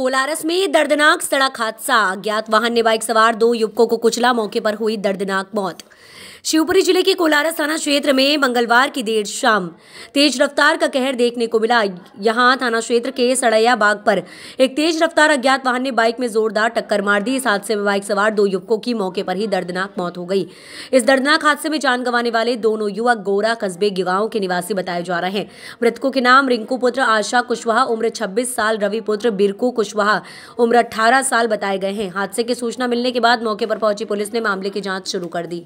कोलारस में दर्दनाक सड़क हादसा अज्ञात वाहन ने बाइक सवार दो युवकों को कुचला मौके पर हुई दर्दनाक मौत शिवपुरी जिले के कोलारस थाना क्षेत्र में मंगलवार की देर शाम तेज रफ्तार का कहर देखने को मिला यहां थाना क्षेत्र के सड़ैया बाग पर एक तेज रफ्तार अज्ञात वाहन ने बाइक में जोरदार टक्कर मार दी इस हादसे में बाइक सवार दो युवकों की मौके पर ही दर्दनाक मौत हो गई इस दर्दनाक हादसे में जान गंवाने वाले दोनों युवक गोरा कस्बे गिगांव के निवासी बताए जा रहे हैं मृतकों के नाम रिंकू पुत्र आशा कुशवाहा उम्र छब्बीस साल रवि पुत्र बिरकू कुश कुशवाहा उम्र 18 साल बताए गए हैं हादसे की सूचना मिलने के बाद मौके पर पहुंची पुलिस ने मामले की जांच शुरू कर दी